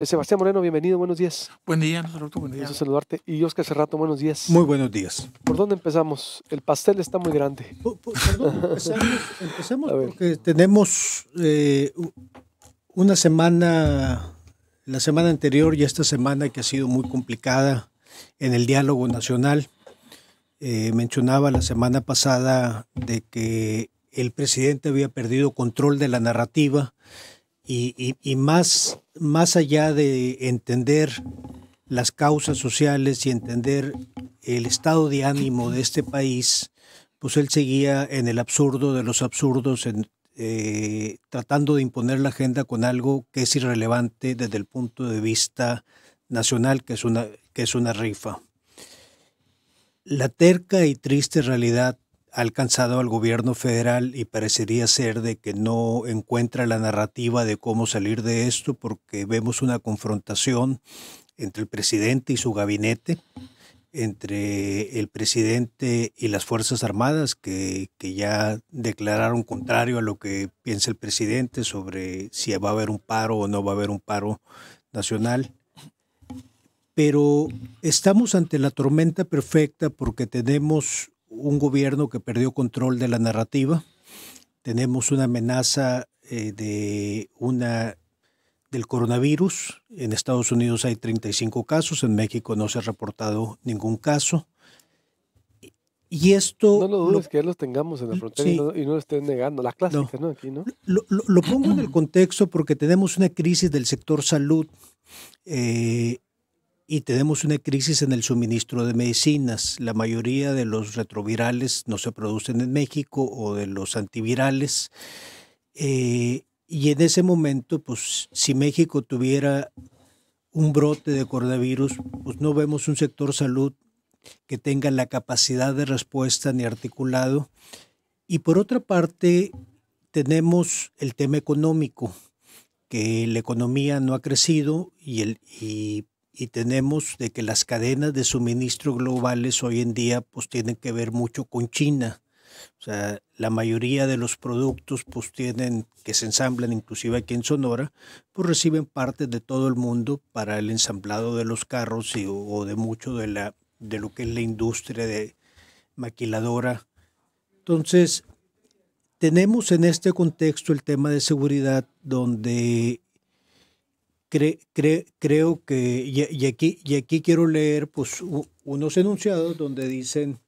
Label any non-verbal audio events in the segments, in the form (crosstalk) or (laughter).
Eh, Sebastián Moreno, bienvenido, buenos días. Buen día, saludo, buen día. saludarte. Y Oscar Cerrato, buenos días. Muy buenos días. ¿Por dónde empezamos? El pastel está muy grande. empecemos, (laughs) porque tenemos eh, una semana, la semana anterior y esta semana que ha sido muy complicada en el diálogo nacional. Eh, mencionaba la semana pasada de que el presidente había perdido control de la narrativa y, más, más allá de entender las causas sociales y entender el estado de ánimo de este país, pues él seguía en el absurdo de los absurdos, eh, tratando de imponer la agenda con algo que es irrelevante desde el punto de vista nacional, que es una, que es una rifa. La terca y triste realidad alcanzado al gobierno federal y parecería ser de que no encuentra la narrativa de cómo salir de esto porque vemos una confrontación entre el presidente y su gabinete, entre el presidente y las Fuerzas Armadas, que, que, ya declararon contrario a lo que piensa el presidente sobre si va a haber un paro o no va a haber un paro nacional. Pero estamos ante la tormenta perfecta porque tenemos un gobierno que perdió control de la narrativa, tenemos una amenaza eh, de una del coronavirus. En Estados Unidos hay 35 casos, en México no se ha reportado ningún caso. Y esto... No lo dudes que los tengamos en la frontera y, no, lo estén negando, las clases ¿no? Aquí, ¿no? Lo, pongo en el contexto porque tenemos una crisis del sector salud eh, y tenemos una crisis en el suministro de medicinas. La mayoría de los retrovirales no se producen en México o de los antivirales. Eh, y en ese momento, pues si México tuviera un brote de coronavirus, pues no vemos un sector salud que tenga la capacidad de respuesta ni articulado. Y por otra parte, tenemos el tema económico, que la economía no ha crecido y, el, y y tenemos de que las cadenas de suministro globales hoy en día pues tienen que ver mucho con China. O sea, la mayoría de los productos pues tienen, que se ensamblan inclusive aquí en Sonora, pues reciben parte de todo el mundo para el ensamblado de los carros o de mucho de, la, de lo que es la industria de maquiladora. Entonces, tenemos en este contexto el tema de seguridad donde creo que, y, aquí, y aquí quiero leer pues, unos enunciados donde dicen,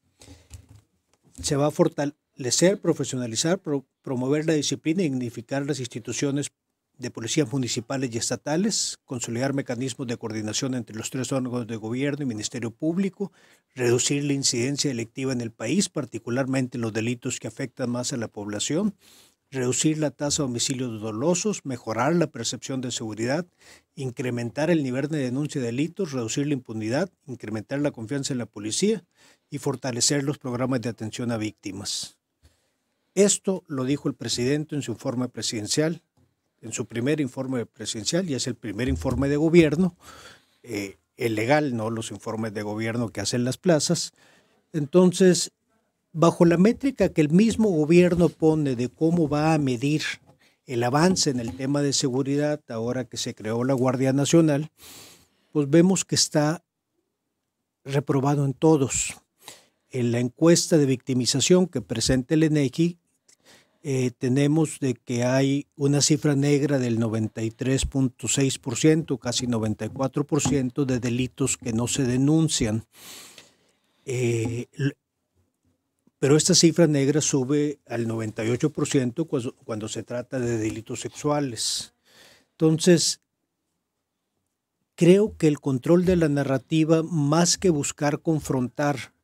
se va a fortalecer, profesionalizar, promover la disciplina y dignificar las instituciones de policía municipales y estatales, consolidar mecanismos de coordinación entre los tres órganos de gobierno y Ministerio Público, reducir la incidencia delictiva en el país, particularmente los delitos que afectan más a la población, reducir la tasa de homicidios dolosos, mejorar la percepción de seguridad, incrementar el nivel de denuncia de delitos, reducir la impunidad, incrementar la confianza en la policía y fortalecer los programas de atención a víctimas. Esto lo dijo el presidente en su informe presidencial, en su primer informe presidencial, y es el primer informe de gobierno, eh, el legal, no los informes de gobierno que hacen las plazas. Entonces, bajo la métrica que el mismo gobierno pone de cómo va a medir el avance en el tema de seguridad, ahora que se creó la Guardia Nacional, pues vemos que está reprobado en todos. En la encuesta de victimización que presenta el ENEGI, eh, tenemos de que hay una cifra negra del 93.6%, casi 94% de delitos que no se denuncian. Eh, pero esta cifra negra sube al 98% cuando, se trata de delitos sexuales. Entonces, creo que el control de la narrativa, más que buscar confrontar,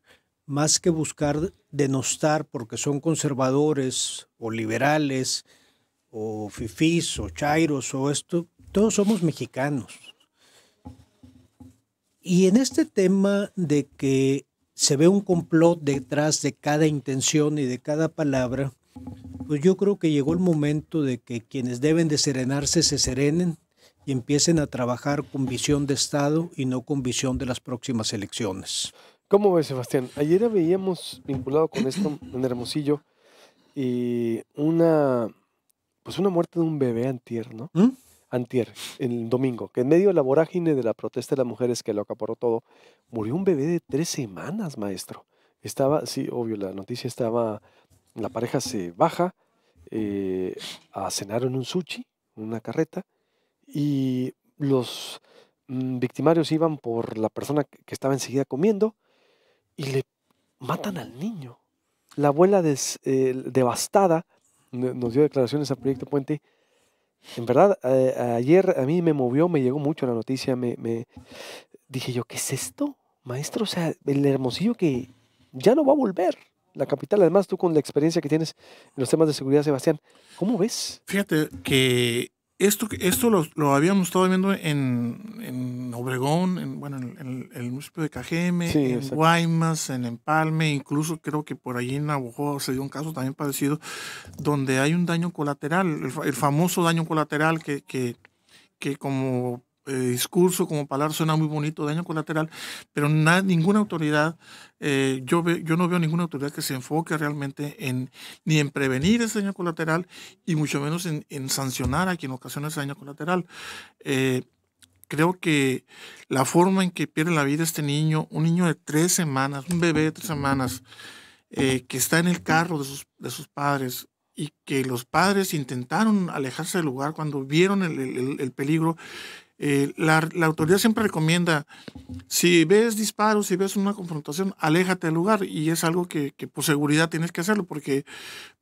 más que buscar denostar porque son conservadores o liberales o fifís o chairos o esto, todos somos mexicanos. Y en este tema de que se ve un complot detrás de cada intención y de cada palabra, pues yo creo que llegó el momento de que quienes deben de serenarse se serenen y empiecen a trabajar con visión de Estado y no con visión de las próximas elecciones. ¿Cómo ves, Sebastián? Ayer veíamos vinculado con esto en Hermosillo y una pues una muerte de un bebé antier, ¿no? ¿Mm? antier, el domingo, que en medio de la vorágine de la protesta de las mujeres que lo acaparó todo, murió un bebé de tres semanas, maestro. Estaba, sí, obvio, la noticia estaba, la pareja se baja eh, a cenar en un sushi, en una carreta, y los mm, victimarios iban por la persona que estaba enseguida comiendo y le matan al niño. La abuela eh, devastada nos dio declaraciones al Proyecto Puente en verdad, eh, ayer a mí me movió, me llegó mucho la noticia, me, me dije yo, ¿qué es esto? Maestro, o sea, el hermosillo que ya no va a volver la capital. Además, tú con la experiencia que tienes en los temas de seguridad, Sebastián, ¿cómo ves? Fíjate que esto, esto lo, habíamos estado viendo en, Obregón, en, bueno, en, el municipio de Cajeme, en Guaymas, en Empalme, incluso creo que por allí en Navajo se dio un caso también parecido, donde hay un daño colateral, el, famoso daño colateral que, que, que como eh, discurso, como palabra, suena muy bonito, daño colateral, pero ninguna autoridad, eh, yo, yo no veo ninguna autoridad que se enfoque realmente en ni en prevenir ese daño colateral y mucho menos en, sancionar a quien ocasiona ese daño colateral. Eh, creo que la forma en que pierde la vida este niño, un niño de tres semanas, un bebé de tres semanas, que está en el carro de sus, de sus padres, y que los padres intentaron alejarse del lugar cuando vieron el, el peligro eh, la, autoridad siempre recomienda, si ves disparos, si ves una confrontación, aléjate del lugar y es algo que, por seguridad tienes que hacerlo porque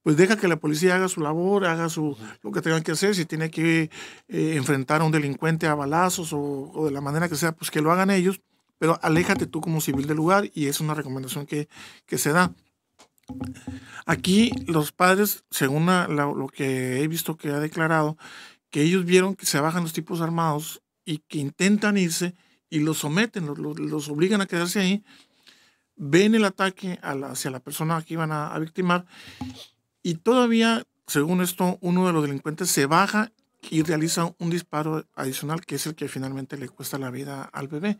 pues deja que la policía haga su labor, haga su, lo que tengan que hacer, si tiene que eh, enfrentar a un delincuente a balazos o, de la manera que sea, pues que lo hagan ellos, pero aléjate tú como civil del lugar y es una recomendación que, se da. Aquí los padres, según lo que he visto que ha declarado, que ellos vieron que se bajan los tipos armados y que intentan irse y los someten, los, los, obligan a quedarse ahí, ven el ataque hacia la persona que iban a, victimar y todavía, según esto, uno de los delincuentes se baja y realiza un disparo adicional que es el que finalmente le cuesta la vida al bebé.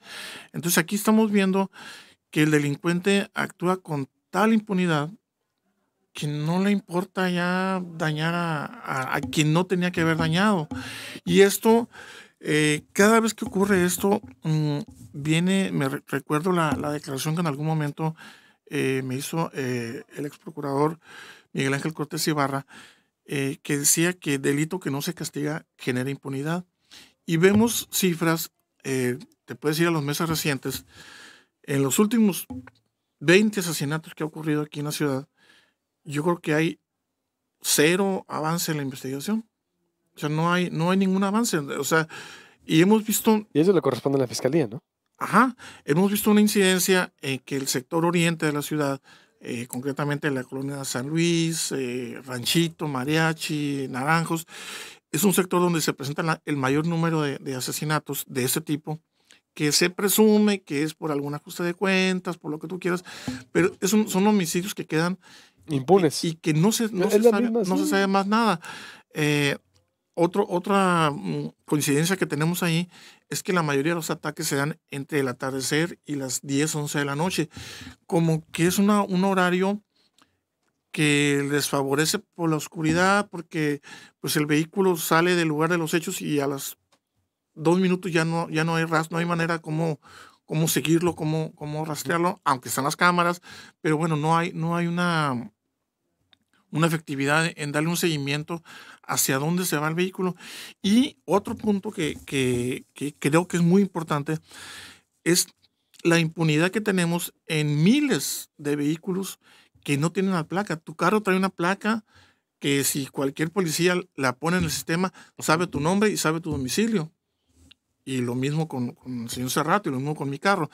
Entonces aquí estamos viendo que el delincuente actúa con tal impunidad que no le importa ya dañar a quien no tenía que haber dañado. Y esto eh, cada vez que ocurre esto, mm, viene, me recuerdo la, declaración que en algún momento eh, me hizo eh, el ex procurador Miguel Ángel Cortés Ibarra, que decía que delito que no se castiga genera impunidad. Y vemos cifras, te puedes ir a los meses recientes, en los últimos 20 asesinatos que ha ocurrido aquí en la ciudad, yo creo que hay cero avance en la investigación. O sea, no hay, no hay ningún avance. O sea, y hemos visto... Y eso le corresponde a la fiscalía, ¿no? Ajá, hemos visto una incidencia en que el sector oriente de la ciudad, eh, concretamente la colonia San Luis, eh, Ranchito, Mariachi, Naranjos, es un sector donde se presenta el mayor número de, asesinatos de ese tipo, que se presume que es por algún ajuste de cuentas, por lo que tú quieras, pero es son homicidios que quedan impunes y, que no se, no, se sabe, no se sabe más nada. Eh, otro, otra mm, coincidencia que tenemos ahí es que la mayoría de los ataques se dan entre el atardecer y las 10, 11 de la noche, como que es una, un horario que les favorece por la oscuridad, porque pues el vehículo sale del lugar de los hechos y a las dos minutos ya no, ya no hay ras, no hay manera como cómo seguirlo, cómo, cómo rastrearlo, aunque están las cámaras, pero bueno, no hay, no hay una una efectividad en darle un seguimiento hacia dónde se va el vehículo. Y otro punto que, creo que es muy importante es la impunidad que tenemos en miles de vehículos que no tienen la placa. Tu carro trae una placa que si cualquier policía la pone en el sistema, sabe tu nombre y sabe tu domicilio. Y lo mismo con, con el señor Cerrato y lo mismo con mi carro.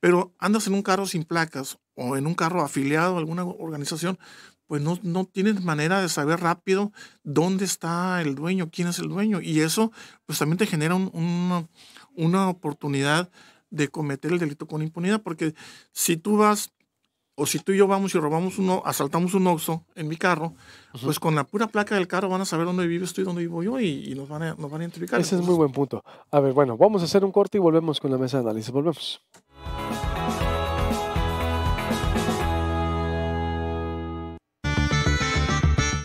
Pero andas en un carro sin placas o en un carro afiliado a alguna organización pues no, tienes manera de saber rápido dónde está el dueño, quién es el dueño. Y eso pues también te genera un, una oportunidad de cometer el delito con impunidad, porque si tú vas o si tú y yo vamos y robamos uno, asaltamos un oxo en mi carro, pues con la pura placa del carro van a saber dónde vive tú y dónde vivo yo y, nos, van a, nos van a identificar. Ese es muy buen punto. A ver, bueno, vamos a hacer un corte y volvemos con la mesa de análisis. Volvemos.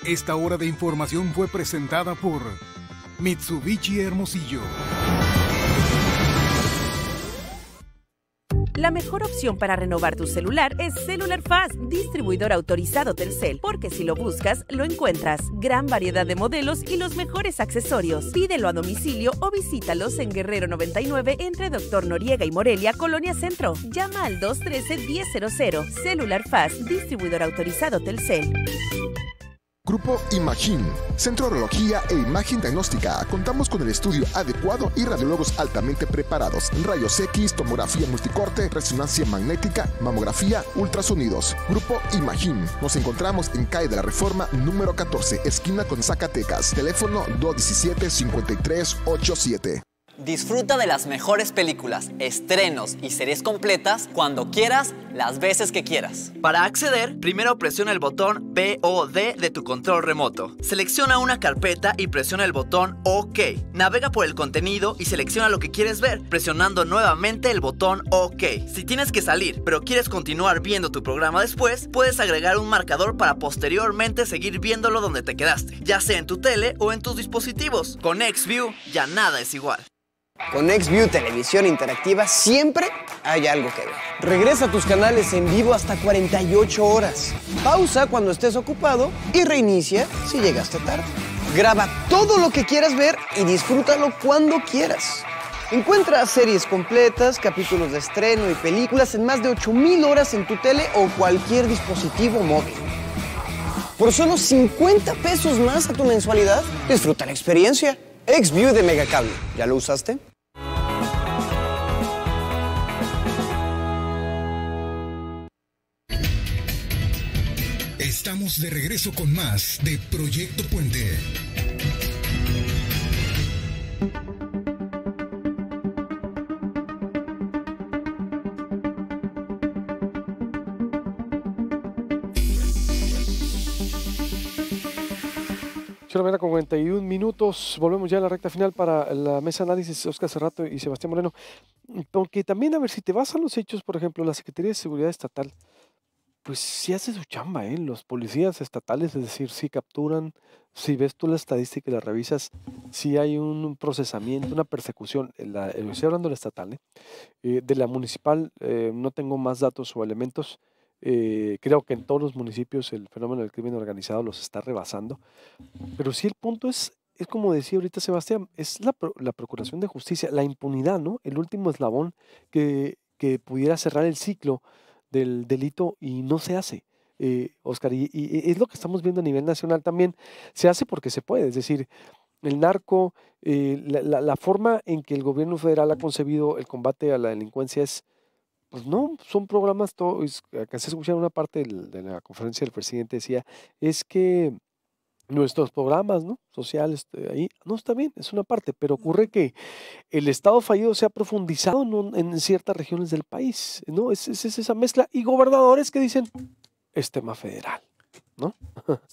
Esta hora de información fue presentada por Mitsubishi Hermosillo. La mejor opción para renovar tu celular es Cellular Fast, distribuidor autorizado Telcel, porque si lo buscas, lo encuentras. Gran variedad de modelos y los mejores accesorios. Pídelo a domicilio o visítalos en Guerrero 99 entre Doctor Noriega y Morelia, Colonia Centro. Llama al 213-1000. Cellular Fast, distribuidor autorizado Telcel. Grupo Imagín, Centro de Radiología e Imagen Diagnóstica. Contamos con el estudio adecuado y radiólogos altamente preparados. Rayos X, tomografía multicorte, resonancia magnética, mamografía, ultrasonidos. Grupo Imagín. Nos encontramos en calle de la Reforma número 14, esquina con Zacatecas. Teléfono 217-5387. Disfruta de las mejores películas, estrenos y series completas cuando quieras, las veces que quieras. Para acceder, primero presiona el botón D de tu control remoto. Selecciona una carpeta y presiona el botón OK. Navega por el contenido y selecciona lo que quieres ver, presionando nuevamente el botón OK. Si tienes que salir, pero quieres continuar viendo tu programa después, puedes agregar un marcador para posteriormente seguir viéndolo donde te quedaste, ya sea en tu tele o en tus dispositivos. Con Xview ya nada es igual. Con XView Televisión Interactiva siempre hay algo que ver. Regresa a tus canales en vivo hasta 48 horas. Pausa cuando estés ocupado y reinicia si llegaste tarde. Graba todo lo que quieras ver y disfrútalo cuando quieras. Encuentra series completas, capítulos de estreno y películas en más de 8.000 horas en tu tele o cualquier dispositivo móvil. Por solo 50 pesos más a tu mensualidad, disfruta la experiencia. X-View de Megacable. ¿Ya lo usaste? Estamos de regreso con más de Proyecto Puente. con 41 minutos. Volvemos ya a la recta final para la mesa análisis Oscar Cerrato y Sebastián Moreno. Aunque también, a ver, si te vas a los hechos, por ejemplo, la Secretaría de Seguridad Estatal, pues sí hace su chamba, ¿eh? Los policías estatales, es decir, si capturan, si ves tú la estadística y la revisas, si hay un procesamiento, una persecución, la, eh, estoy hablando de la estatal, ¿eh? Eh, de la municipal no tengo más datos o elementos, eh, creo que en todos los municipios el fenómeno del crimen organizado los está rebasando. Pero sí el punto es, es como decía ahorita Sebastián, es la, la procuración de justicia, la impunidad, ¿no? El último eslabón que, pudiera cerrar el ciclo del delito y no se hace. Oscar, eh, y, es lo que estamos viendo a nivel nacional también, se hace porque se puede, es decir, el narco, eh, la, forma en que el gobierno federal ha concebido el combate a la delincuencia es pues no, son programas, todo, eh, alcancé se escuchar una parte de la conferencia del presidente, decía, es que nuestros programas ¿no? sociales eh, ahí, no está bien, es una parte, pero ocurre que el Estado fallido se ha profundizado en, ciertas regiones del país, ¿no? Es, es, esa mezcla y gobernadores que dicen, es tema federal, ¿no?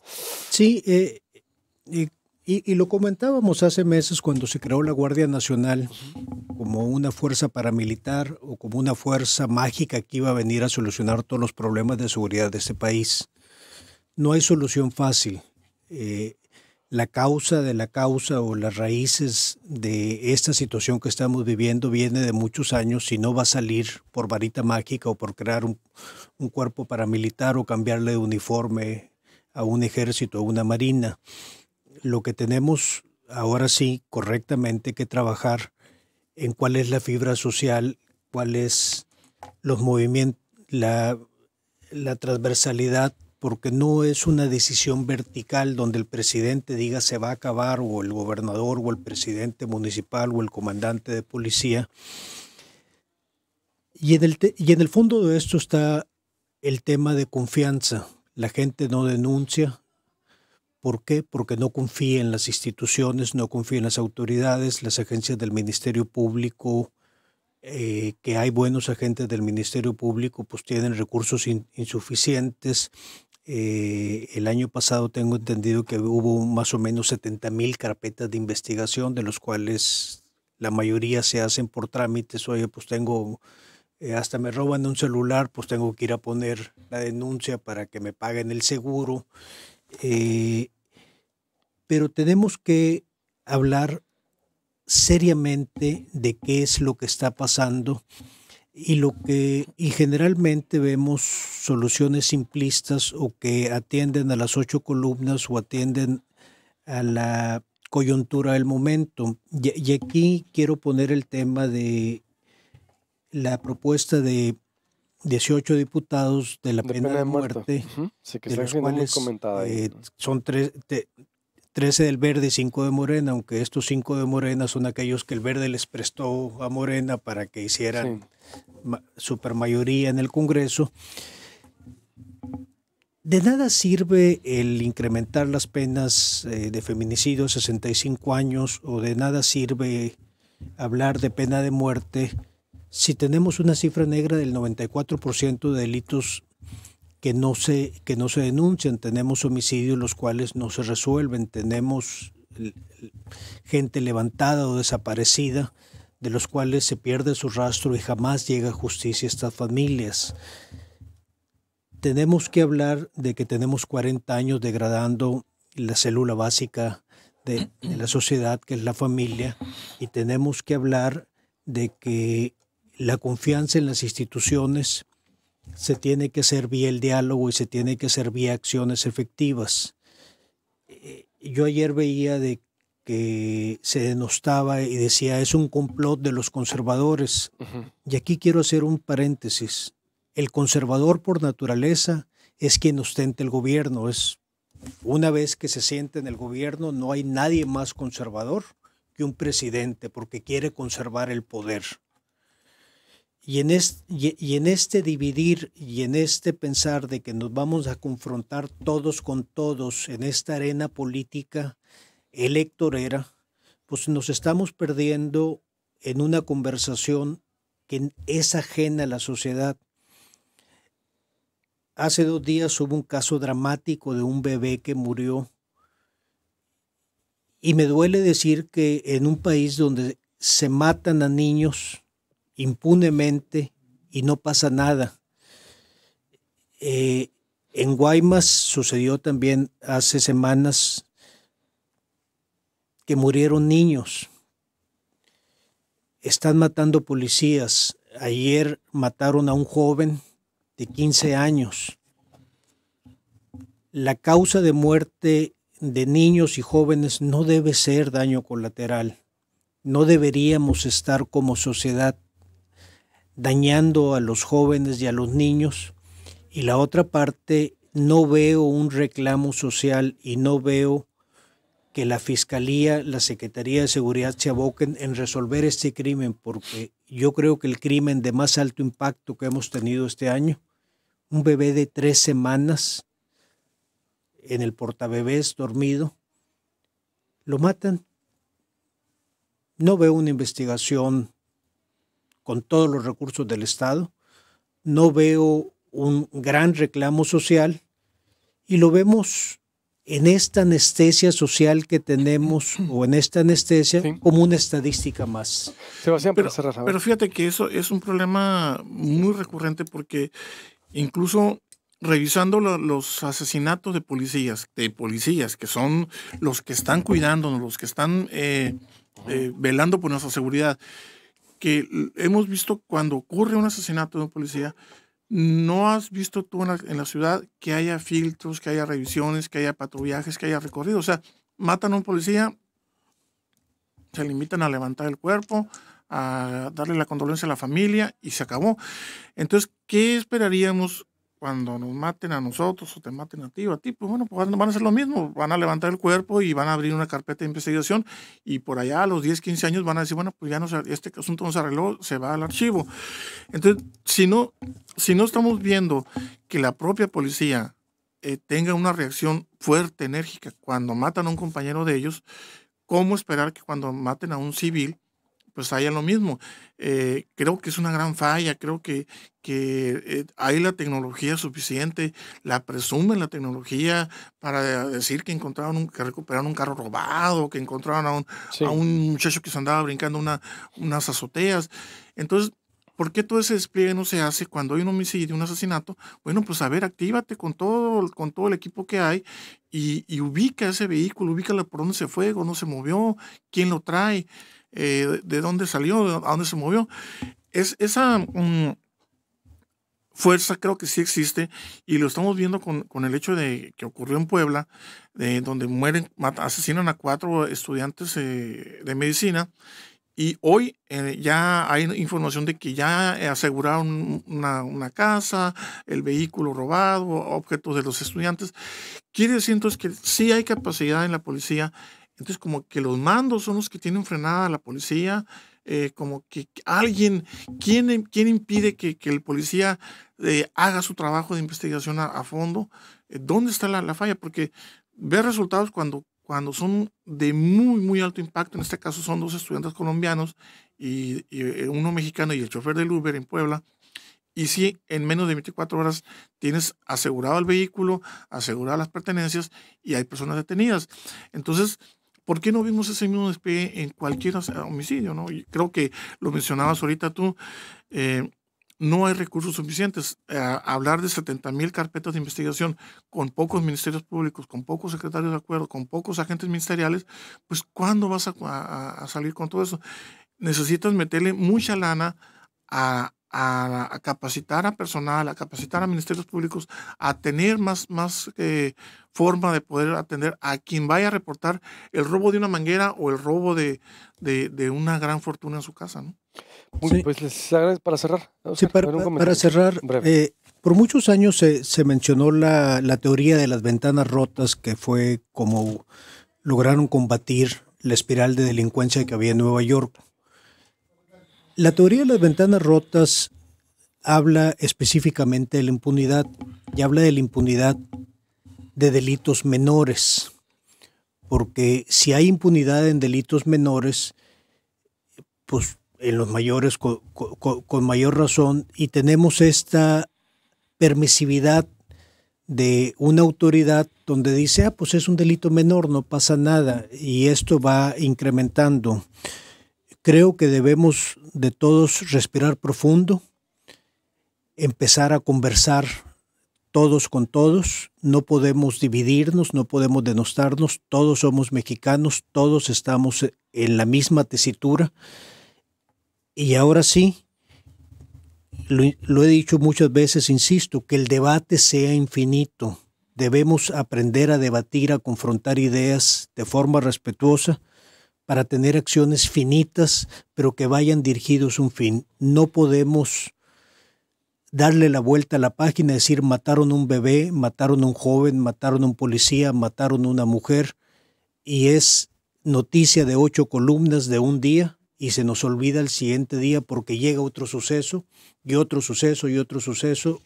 Sí, eh, y, lo comentábamos hace meses cuando se creó la Guardia Nacional como una fuerza paramilitar o como una fuerza mágica que iba a venir a solucionar todos los problemas de seguridad de este país. No hay solución fácil. Eh, la causa de la causa o las raíces de esta situación que estamos viviendo viene de muchos años y no va a salir por varita mágica o por crear un, un cuerpo paramilitar o cambiarle de uniforme a un ejército o una marina lo que tenemos ahora sí correctamente que trabajar en cuál es la fibra social, cuál es los movimientos, la, transversalidad, porque no es una decisión vertical donde el presidente diga se va a acabar o el gobernador o el presidente municipal o el comandante de policía. Y en el, y en el fondo de esto está el tema de confianza. La gente no denuncia, ¿Por qué? Porque no confía en las instituciones, no confía en las autoridades, las agencias del Ministerio Público, eh, que hay buenos agentes del Ministerio Público, pues tienen recursos insuficientes. Eh, el año pasado tengo entendido que hubo más o menos 70 mil carpetas de investigación, de los cuales la mayoría se hacen por trámites. Oye, pues tengo, eh, hasta me roban un celular, pues tengo que ir a poner la denuncia para que me paguen el seguro. Eh, pero tenemos que hablar seriamente de qué es lo que está pasando y lo que y generalmente vemos soluciones simplistas o que atienden a las ocho columnas o atienden a la coyuntura del momento. Y, aquí quiero poner el tema de la propuesta de 18 diputados de la pena, de muerte, de los cuales, eh, son tres, 13 del verde, y 5 de morena, aunque estos 5 de morena son aquellos que el verde les prestó a morena para que hicieran supermayoría en el Congreso. De nada sirve el incrementar las penas eh, de feminicidio a 65 años o de nada sirve hablar de pena de muerte si tenemos una cifra negra del 94% de delitos que no se, que no se denuncian, tenemos homicidios los cuales no se resuelven, tenemos gente levantada o desaparecida de los cuales se pierde su rastro y jamás llega justicia estas familias. Tenemos que hablar de que tenemos 40 años degradando la célula básica de la sociedad, que es la familia, y tenemos que hablar de que la confianza en las instituciones, se tiene que ser vía el diálogo y se tiene que ser vía acciones efectivas. Eh, yo ayer veía de que se denostaba y decía es un complot de los conservadores. Y aquí quiero hacer un paréntesis. El conservador por naturaleza es quien ostenta el gobierno. Es una vez que se siente en el gobierno no hay nadie más conservador que un presidente porque quiere conservar el poder. Y en, este, dividir y en este pensar de que nos vamos a confrontar todos con todos en esta arena política electorera, pues nos estamos perdiendo en una conversación que es ajena a la sociedad. Hace dos días hubo un caso dramático de un bebé que murió y me duele decir que en un país donde se matan a niños, impunemente y no pasa nada. Eh, en Guaymas sucedió también hace semanas que murieron niños. Están matando policías. Ayer mataron a un joven de 15 años. La causa de muerte de niños y jóvenes no debe ser daño colateral. No deberíamos estar como sociedad dañando a los jóvenes y a los niños. Y la otra parte, no veo un reclamo social y no veo que la Fiscalía, la Secretaría de Seguridad se aboquen en resolver este crimen, porque yo creo que el crimen de más alto impacto que hemos tenido este año, un bebé de tres semanas en el portabebés dormido, lo matan. No veo una investigación con todos los recursos del Estado. No veo un gran reclamo social y lo vemos en esta anestesia social que tenemos (clears throat) o en esta anestesia como una estadística más. Sebastián, pero, cerrar, pero fíjate que eso es un problema muy recurrente porque incluso revisando los asesinatos de policías, de policías que son los que están cuidándonos, los que están eh, eh, velando por nuestra seguridad, que hemos visto cuando ocurre un asesinato de un policía, no has visto tú en la, ciudad que haya filtros, que haya revisiones, que haya patrullajes, que haya recorrido. O sea, matan a un policía, se limitan a levantar el cuerpo, a darle la condolencia a la familia y se acabó. Entonces, ¿qué esperaríamos cuando nos maten a nosotros o te maten a ti o a ti, pues bueno, pues, van a hacer lo mismo, van a levantar el cuerpo y van a abrir una carpeta de investigación y por allá a los 10, 15 años van a decir, bueno, pues ya no este asunto nos arregló, se va al archivo. Entonces, si no, si no estamos viendo que la propia policía eh, tenga una reacción fuerte, enérgica, cuando matan a un compañero de ellos, ¿cómo esperar que cuando maten a un civil pues haya lo mismo. Eh, creo que es una gran falla, creo que, que eh, hay la tecnología suficiente, la presumen la tecnología para decir que encontraron que recuperaron un carro robado, que encontraron a un, muchacho que se andaba brincando una, unas azoteas. Entonces, ¿Por qué todo ese despliegue no se hace cuando hay un homicidio, un asesinato? Bueno, pues a ver, actívate con todo, con todo el equipo que hay y, ubica ese vehículo, ubícalo por dónde se fue, no se movió, quién lo trae. Eh, de dónde salió, a dónde se movió. Es, esa mm, fuerza creo que sí existe y lo estamos viendo con, el hecho de que ocurrió en Puebla, de, donde mueren, asesinan a cuatro estudiantes eh, de medicina y hoy eh, ya hay información de que ya aseguraron una, una, casa, el vehículo robado, objetos de los estudiantes. Quiere decir entonces que sí hay capacidad en la policía entonces, como que los mandos son los que tienen frenada a la policía, eh, como que alguien, ¿quién, quién impide que, el policía eh, haga su trabajo de investigación a, fondo? Eh, ¿Dónde está la, falla? Porque ve resultados cuando, cuando son de muy, muy alto impacto, en este caso son dos estudiantes colombianos y, uno mexicano y el chofer del Uber en Puebla, y si en menos de 24 horas tienes asegurado el vehículo, aseguradas las pertenencias y hay personas detenidas. Entonces, ¿Por qué no vimos ese mismo despliegue en cualquier homicidio? ¿no? Y creo que lo mencionabas ahorita tú. Eh, no hay recursos suficientes. Ah, hablar de 70 mil carpetas de investigación con pocos ministerios públicos, con pocos secretarios de acuerdo, con pocos agentes ministeriales, pues ¿cuándo vas a salir con todo eso? Necesitas meterle mucha lana a, a, capacitar a personal, a capacitar a ministerios públicos, a tener más, más eh, forma de poder atender a quien vaya a reportar el robo de una manguera o el robo de, de, una gran fortuna en su casa. ¿no? Pues les agradezco para cerrar. para, cerrar, eh, por muchos años se, se mencionó la, la teoría de las ventanas rotas, que fue como lograron combatir la espiral de delincuencia que había en Nueva York. La teoría de las ventanas rotas habla específicamente de la impunidad y habla de la impunidad de delitos menores, porque si hay impunidad en delitos menores, pues en los mayores con, mayor razón, y tenemos esta permisividad de una autoridad donde dice, ah, pues es un delito menor, no pasa nada, y esto va incrementando. Creo que debemos de todos respirar profundo, empezar a conversar todos con todos, no podemos dividirnos, no podemos denostarnos, todos somos mexicanos, todos estamos en la misma tesitura. Y ahora sí, lo, lo, he dicho muchas veces, insisto, que el debate sea infinito. Debemos aprender a debatir, a confrontar ideas de forma respetuosa, para tener acciones finitas, pero que vayan dirigidos a un fin. No podemos darle la vuelta a la página, decir mataron un bebé, mataron un joven, mataron un policía, mataron una mujer, y es noticia de ocho columnas de un día y se nos olvida el siguiente día porque llega otro suceso y otro suceso y otro suceso.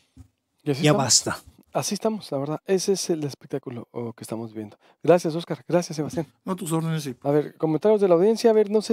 Ya, ya basta así estamos, la verdad. Ese es el espectáculo oh, que estamos viendo. Gracias, Oscar. Gracias, Sebastián. No, tus órdenes, sí. A ver, comentarios de la audiencia. A ver, no sé.